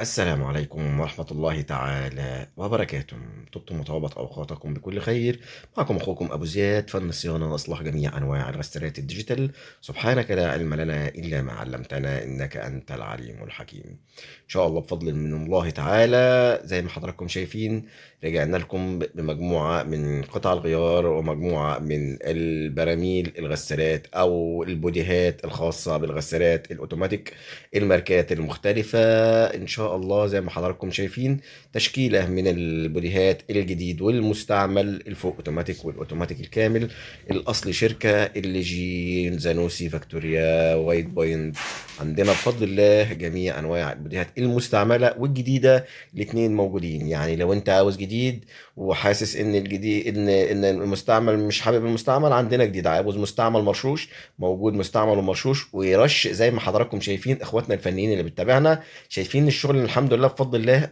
السلام عليكم ورحمة الله تعالى وبركاته طبتم وطابت أوقاتكم بكل خير معكم أخوكم أبو زياد فن الصيانة وإصلاح جميع أنواع الغسالات الديجيتال سبحانك لا علم لنا إلا ما علمتنا إنك أنت العليم الحكيم إن شاء الله بفضل من الله تعالى زي ما حضراتكم شايفين رجعنا لكم بمجموعة من قطع الغيار ومجموعة من البراميل الغسالات أو البوديهات الخاصة بالغسالات الأوتوماتيك الماركات المختلفة إن شاء الله زي ما حضراتكم شايفين تشكيلة من البوديهات الجديد والمستعمل الفوق اوتوماتيك والاوتوماتيك الكامل الاصل شركة ال جي زانوسي فاكتوريا وايت بوينت عندنا بفضل الله جميع انواع البديهات المستعمله والجديده الاثنين موجودين يعني لو انت عاوز جديد وحاسس ان الجديد ان ان المستعمل مش حابب المستعمل عندنا جديد عاوز مستعمل مرشوش موجود مستعمل ومرشوش ويرش زي ما حضراتكم شايفين اخواتنا الفنيين اللي بتتابعنا شايفين الشغل الحمد لله بفضل الله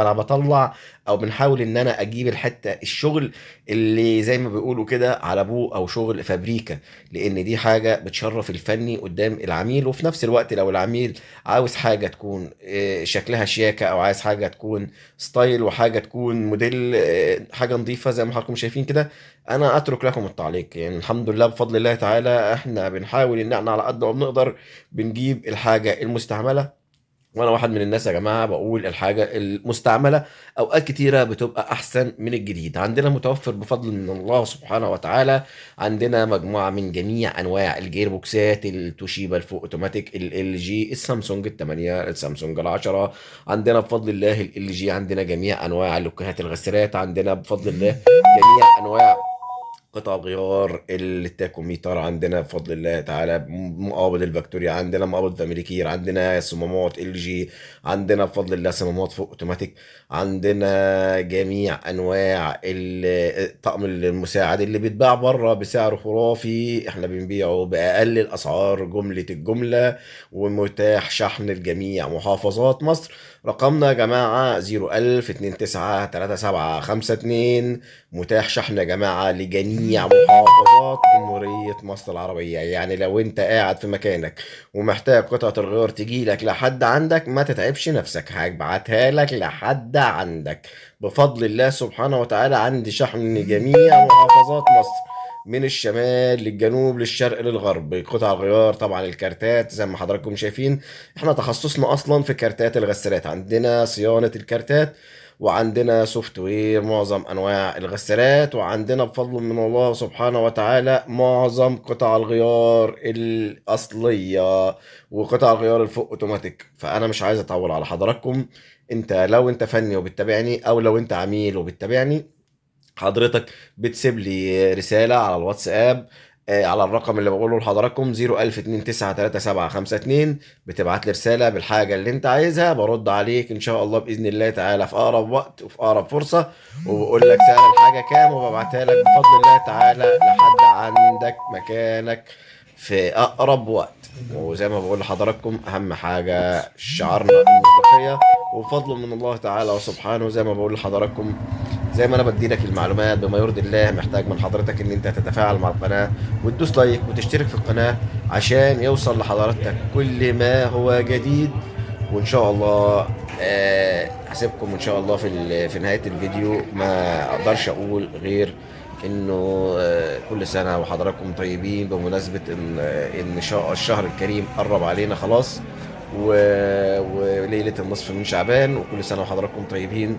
انا بطلع او بنحاول ان انا اجيب الحته الشغل اللي زي ما بيقولوا كده على ابوه او شغل فابريكا لان دي حاجه بتشرف الفني قدام العميل وفي نفس الوقت الوقت لو العميل عاوز حاجه تكون آه، شكلها شياكه او عايز حاجه تكون ستايل وحاجه تكون موديل آه، حاجه نظيفه زي ما حضراتكم شايفين كده انا اترك لكم التعليق يعني الحمد لله بفضل الله تعالى احنا بنحاول ان احنا على قد ما بنقدر بنجيب الحاجه المستعمله وانا واحد من الناس يا جماعه بقول الحاجه المستعمله اوقات كتيره بتبقى احسن من الجديد عندنا متوفر بفضل من الله سبحانه وتعالى عندنا مجموعه من جميع انواع الجير بوكسات التوشيبا الفوق اوتوماتيك ال جي السامسونج الثمانية السامسونج العشرة عندنا بفضل الله ال جي عندنا جميع انواع لوكهات الغسالات عندنا بفضل الله جميع انواع قطع غيار التاكوميتر عندنا بفضل الله تعالى مقابض الفكتوريا عندنا مقابض فاميليكير عندنا صمامات ال جي عندنا بفضل الله صمامات فوق اوتوماتيك عندنا جميع انواع الطقم المساعد اللي بيتباع بره بسعر خرافي احنا بنبيعه باقل الاسعار جمله الجمله ومتاح شحن لجميع محافظات مصر رقمنا يا جماعه سبعة خمسة اتنين متاح شحن يا جماعه لجميع جميع محافظات جمهورية مصر العربية يعني لو انت قاعد في مكانك ومحتاج قطعة الغيار تجي لك لحد عندك ما تتعبش نفسك هبعتها لك لحد عندك بفضل الله سبحانه وتعالى عندي شحن جميع محافظات مصر من الشمال للجنوب للشرق للغرب قطع الغيار طبعا الكارتات زي ما حضراتكم شايفين احنا تخصصنا اصلا في كارتات الغسالات عندنا صيانة الكارتات وعندنا سوفت وير معظم انواع الغسالات وعندنا بفضل من الله سبحانه وتعالى معظم قطع الغيار الاصليه وقطع الغيار الفوق اوتوماتيك فانا مش عايز اطول على حضراتكم انت لو انت فني وبتتابعني او لو انت عميل وبتتابعني حضرتك بتسيب لي رساله على الواتساب آه، على الرقم اللي بقوله لحضراتكم 010293752 بتبعت لي رساله بالحاجه اللي انت عايزها برد عليك ان شاء الله باذن الله تعالى في اقرب وقت وفي اقرب فرصه وبقول لك سعر الحاجه كام وببعتها لك بفضل الله تعالى لحد عندك مكانك في اقرب وقت وزي ما بقول لحضراتكم اهم حاجه شعارنا المصداقيه وفضل من الله تعالى وسبحانه زي ما بقول لحضراتكم زي ما انا بدي لك المعلومات بما يرضي الله محتاج من حضرتك ان انت تتفاعل مع القناه وتدوس لايك وتشترك في القناه عشان يوصل لحضرتك كل ما هو جديد وان شاء الله هسيبكم آه، ان شاء الله في في نهايه الفيديو ما اقدرش اقول غير انه آه، كل سنه وحضراتكم طيبين بمناسبه ان آه، ان شاء الشهر الكريم قرب علينا خلاص وليله النصف من شعبان وكل سنه وحضراتكم طيبين